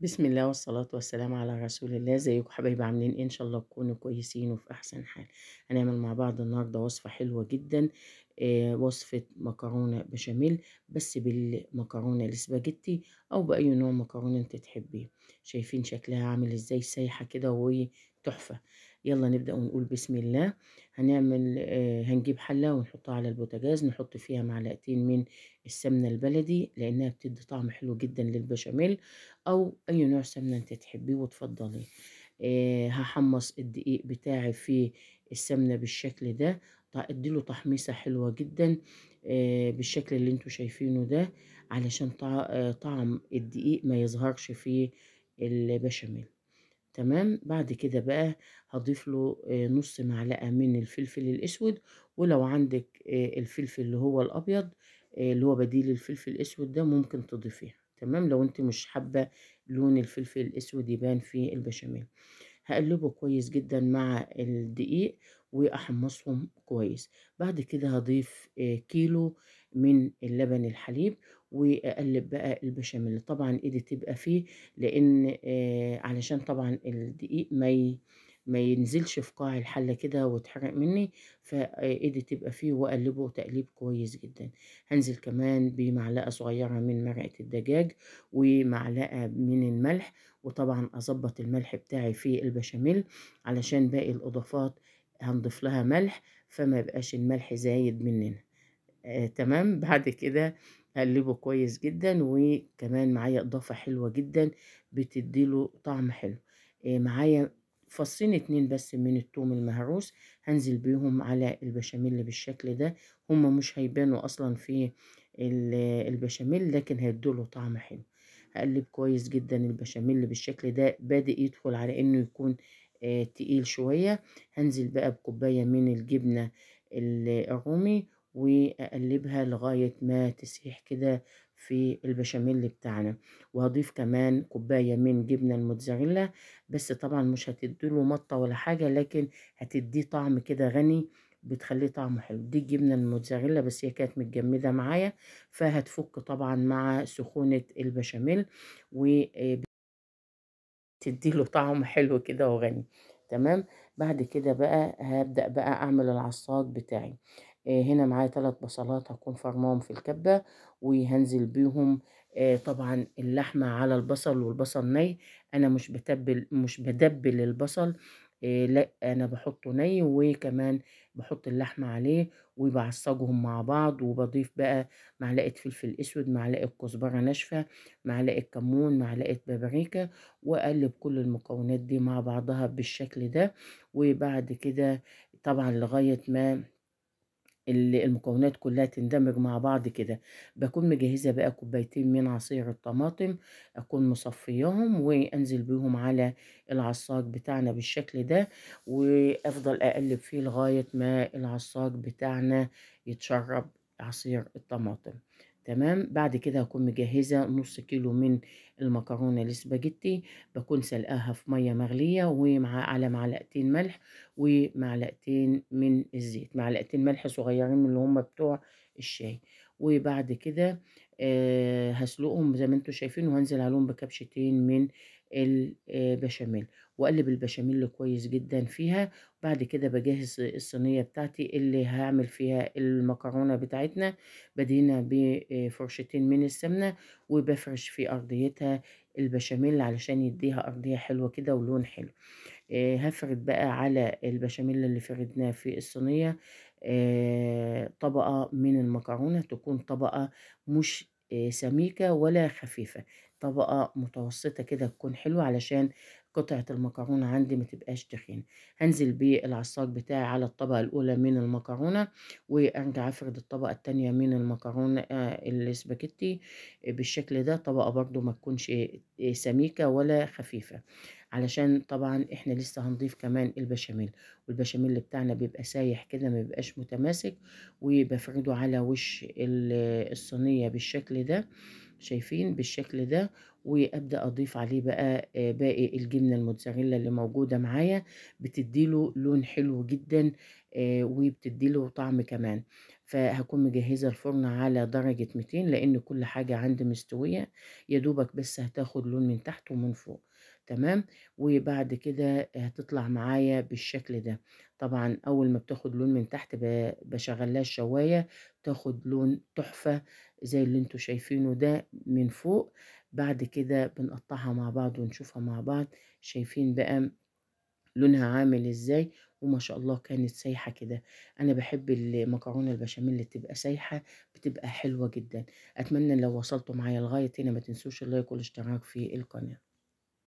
بسم الله والصلاة والسلام على رسول الله زيكم حبايبي عاملين ايه ان شاء الله تكونوا كويسين وفي احسن حال هنعمل مع بعض النهاردة وصفة حلوة جدا آه، وصفة مكرونة بشاميل بس بالمكرونة الاسباجيتي او باي نوع مكرونة انت تحبيه شايفين شكلها عامل ازاي سايحة كده وتحفة تحفة يلا نبدأ ونقول بسم الله هنعمل آه، هنجيب حلة ونحطها على البوتاجاز نحط فيها معلقتين من السمنة البلدي لأنها بتدي طعم حلو جدا للبشاميل أو أي نوع سمنة أنت تحبيه آه هحمص الدقيق بتاعي في السمنة بالشكل ده اديله تحميصة حلوة جدا آه، بالشكل اللي انتوا شايفينه ده علشان آه، طعم الدقيق ما يظهرش في البشاميل تمام بعد كده بقى هضيف له آه، نص معلقة من الفلفل الأسود ولو عندك آه، الفلفل اللي هو الأبيض آه، اللي هو بديل الفلفل الأسود ده ممكن تضيفيها تمام لو انت مش حابة لون الفلفل الأسود يبان في البشاميل هقلبه كويس جدا مع الدقيق وأحمصهم كويس بعد كده هضيف كيلو من اللبن الحليب واقلب بقى البشاميل طبعا ايدي تبقى فيه لان آه، علشان طبعا الدقيق ما ما ينزلش في قاع الحله كده ويتحرق مني فايدي تبقى فيه واقلبه تقليب كويس جدا هنزل كمان بمعلقه صغيره من مرقه الدجاج ومعلقه من الملح وطبعا اظبط الملح بتاعي في البشاميل علشان باقي الاضافات هنضيف لها ملح فما يبقاش الملح زايد مننا آه تمام بعد كده هقلبه كويس جدا وكمان معايا اضافه حلوه جدا بتديله طعم حلو معايا فصين اتنين بس من التوم المهروس هنزل بيهم على البشاميل بالشكل ده هما مش هيبانوا اصلا في البشاميل لكن هيدوله طعم حلو هقلب كويس جدا البشاميل بالشكل ده بادئ يدخل على انه يكون تقيل شوية هنزل بقى بكوباية من الجبنة الرومي واقلبها لغاية ما تسيح كده في البشاميل بتاعنا وهضيف كمان كوباية من جبنة الموتزاريلا بس طبعا مش هتديله مطة ولا حاجة لكن هتديه طعم كده غني بتخليه طعمه حلو دي الجبنة الموتزاريلا بس هي كانت متجمدة معايا فهتفك طبعا مع سخونة البشاميل وتديله طعم حلو كده وغني تمام بعد كده بقى هبدأ بقى أعمل العصاج بتاعي آه، هنا معايا ثلاث بصلات هكون فرماهم في الكبة وهنزل بيهم آه، طبعا اللحمة على البصل والبصل ني انا مش بتبل مش بدبل البصل آه، لا انا بحطه ني وكمان بحط اللحمة عليه وبعصجهم مع بعض وبضيف بقى معلقة فلفل اسود معلقة كزبرة ناشفة معلقة كمون معلقة بابريكا واقلب كل المكونات دي مع بعضها بالشكل ده وبعد كده طبعا لغاية ما اللي المكونات كلها تندمج مع بعض كده بكون مجهزة بقى كوبايتين من عصير الطماطم أكون مصفياهم وأنزل بيهم على العصاج بتاعنا بالشكل ده وأفضل أقلب فيه لغاية ما العصاج بتاعنا يتشرب عصير الطماطم تمام بعد كده هكون مجهزة نص كيلو من المكرونة الاسباجيتي بكون سلقاها في مية مغلية ومع على معلقتين ملح ومعلقتين من الزيت معلقتين ملح صغيرين من اللي هم بتوع الشاي وبعد كده آه، هسلقهم زي ما انتوا شايفين وهنزل عليهم بكبشتين من البشاميل واقلب البشاميل كويس جدا فيها بعد كده بجهز الصينيه بتاعتي اللي هعمل فيها المكرونه بتاعتنا بدينا بفرشتين من السمنه وبفرش في ارضيتها البشاميل علشان يديها ارضيه حلوه كده ولون حلو هفرد بقى على البشاميل اللي فردناه في الصينيه طبقه من المكرونه تكون طبقه مش سميكة ولا خفيفة طبقة متوسطة كده تكون حلوة علشان قطعة المكرونة عندي ما تبقاش تخينة هنزل بالعصاج بتاعي على الطبقة الأولى من المكرونة وأرجع أفرد الطبقة التانية من المكرونة آه، الاسباجيتي بالشكل ده طبقة برضو ما تكونش آه، آه، سميكة ولا خفيفة علشان طبعا احنا لسه هنضيف كمان البشاميل والبشاميل بتاعنا بيبقى سايح كده ما بيبقاش متماسك وبفرده على وش الصينية بالشكل ده شايفين بالشكل ده وابدا اضيف عليه بقى آه، باقي الجبنه الموتزاريلا اللي موجوده معايا بتديله لون حلو جدا آه، وبتديله طعم كمان فهكون مجهزه الفرن على درجه 200 لان كل حاجه عندي مستويه يا دوبك بس هتاخد لون من تحت ومن فوق تمام وبعد كده هتطلع معايا بالشكل ده طبعا اول ما بتاخد لون من تحت بشغلها الشوايه تاخد لون تحفه زي اللي انتوا شايفينه ده من فوق بعد كده بنقطعها مع بعض ونشوفها مع بعض شايفين بقى لونها عامل ازاي وما شاء الله كانت سايحة كده أنا بحب المكرونة البشاميل اللي تبقى سايحة بتبقى حلوة جدا أتمنى لو وصلتوا معايا لغاية هنا ما تنسوش اللايك والاشتراك في القناة